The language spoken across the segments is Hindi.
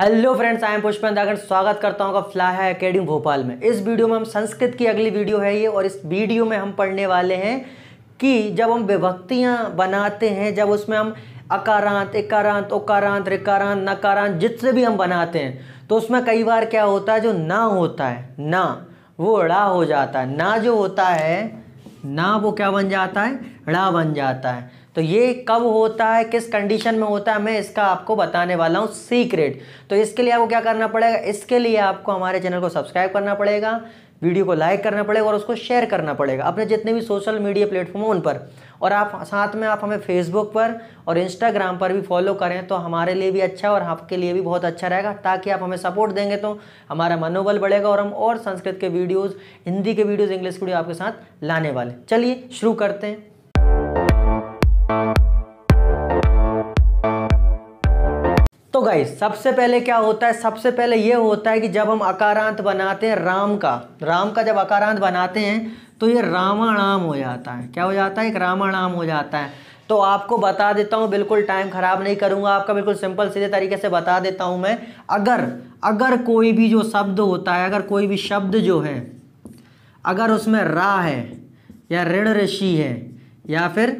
hello friends I am Pushpendra Dagar स्वागत करता हूँ आपका फ्लाह अकेडमी भोपाल में इस वीडियो में हम संस्कृत की अगली वीडियो है ये और इस वीडियो में हम पढ़ने वाले हैं कि जब हम विभक्तियाँ बनाते हैं जब उसमें हम अकारांत इकारांत उकारांत रिकारांत नकारांत जितसे भी हम बनाते हैं तो उसमें कई बार क्या होता है जो ना होता है ना वो ड़ा हो जाता है ना जो होता है ना वो क्या बन जाता है ड़ा बन जाता है तो ये कब होता है किस कंडीशन में होता है मैं इसका आपको बताने वाला हूँ सीक्रेट तो इसके लिए आपको क्या करना पड़ेगा इसके लिए आपको हमारे चैनल को सब्सक्राइब करना पड़ेगा वीडियो को लाइक करना पड़ेगा और उसको शेयर करना पड़ेगा अपने जितने भी सोशल मीडिया प्लेटफॉर्म उन पर और आप साथ में आप हमें फेसबुक पर और इंस्टाग्राम पर भी फॉलो करें तो हमारे लिए भी अच्छा और आपके लिए भी बहुत अच्छा रहेगा ताकि आप हमें सपोर्ट देंगे तो हमारा मनोबल बढ़ेगा और हम और संस्कृत के वीडियोज़ हिंदी के वीडियोज़ इंग्लिश के वीडियो आपके साथ लाने वाले चलिए शुरू करते हैं गाइस सबसे पहले क्या होता है सबसे पहले ये होता है कि जब हम अकारांत बनाते हैं राम का राम का जब अकारांत बनाते हैं तो ये रामाणाम हो जाता है क्या हो जाता है एक रामाणाम हो जाता है तो आपको बता देता हूँ बिल्कुल टाइम ख़राब नहीं करूँगा आपका बिल्कुल सिंपल सीधे तरीके से बता देता हूँ मैं अगर अगर कोई भी जो शब्द होता है अगर कोई भी शब्द जो है अगर उसमें रा है या ऋण ऋषि है या फिर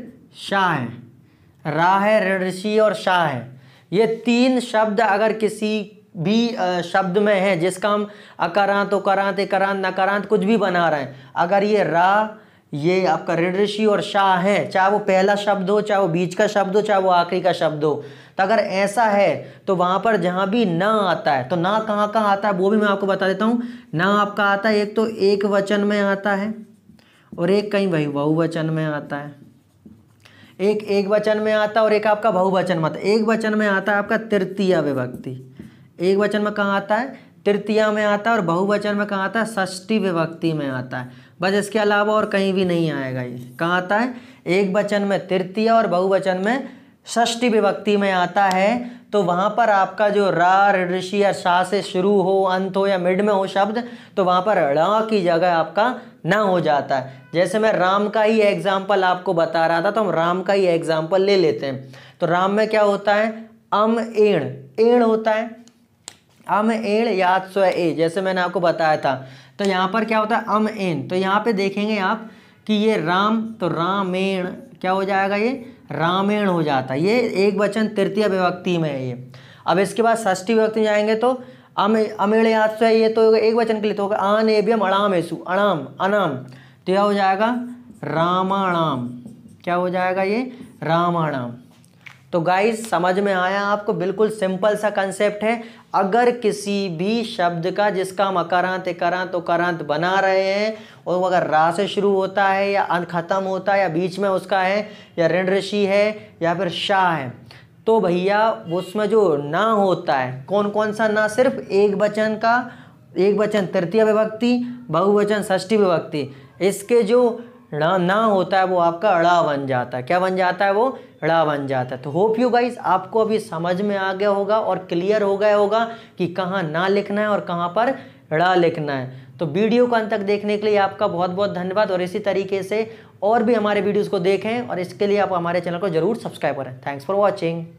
शाह है रा है ऋण ऋषि और शाह है ये तीन शब्द अगर किसी भी शब्द में है जिसका हम अकारांत उकारांत एकांत नकारांत कुछ भी बना रहे हैं अगर ये रा ये आपका ऋषि और शाह है चाहे वो पहला शब्द हो चाहे वो बीच का शब्द हो चाहे वो आखिरी का शब्द हो तो अगर ऐसा है तो वहाँ पर जहाँ भी ना आता है तो ना कहाँ कहाँ आता है वो भी मैं आपको बता देता हूँ ना आपका आता है एक तो एक वचन में आता है और एक कहीं वही बहुवचन में आता है एक एक वचन में आता और एक आपका बहुवचन में आता एक वचन में आता है आपका तृतीय विभक्ति एक वचन में कहाँ आता है तृतीया में आता है और बहुवचन में कहाँ आता है षष्ठी विभक्ति में आता है बस इसके अलावा और कहीं भी नहीं आएगा ये कहाँ आता है एक वचन में तृतीय और बहुवचन में षष्टि विभक्ति में आता है तो वहाँ पर आपका जो रा ऋषि या शाह से शुरू हो अंत हो या मिड में हो शब्द तो वहाँ पर ड़ा की जगह आपका ना हो जाता है जैसे मैं राम का ही एग्जाम्पल आपको बता रहा था तो हम राम का ही एग्जाम्पल ले लेते हैं तो राम में क्या होता है अम एण एण होता है अम एण याद स्व ए जैसे मैंने आपको बताया था तो यहाँ पर क्या होता है अम एण तो यहाँ पे देखेंगे आप कि ये राम तो रामेण क्या हो जाएगा ये रामेण हो जाता है ये एक वचन तृतीय विभक्ति में है ये अब इसके बाद षष्ठी विभक्ति जाएंगे तो अमेण याद से ये तो एक वचन के लिए तो होगा आन अणाम अणामेशु अणाम अनाम तो यह हो जाएगा रामाणाम क्या हो जाएगा ये रामाणाम तो गाइस समझ में आया आपको बिल्कुल सिंपल सा कंसेप्ट है अगर किसी भी शब्द का जिसका हम अकारांत तो उकारांत बना रहे हैं और वो अगर रा से शुरू होता है या अंत ख़त्म होता है या बीच में उसका है या ऋण ऋषि है या फिर शाह है तो भैया उसमें जो ना होता है कौन कौन सा ना सिर्फ एक वचन का एक वचन तृतीय विभक्ति बहुवचन षष्ठी विभक्ति इसके जो ना ना होता है वो आपका अड़ा बन जाता है क्या बन जाता है वो अड़ा बन जाता है तो होप यू गाइस आपको अभी समझ में आ गया होगा और क्लियर हो गया होगा कि कहाँ ना लिखना है और कहाँ पर अड़ा लिखना है तो वीडियो को अंत तक देखने के लिए आपका बहुत बहुत धन्यवाद और इसी तरीके से और भी हमारे वीडियोज़ को देखें और इसके लिए आप हमारे चैनल को जरूर सब्सक्राइब करें थैंक्स फॉर वॉचिंग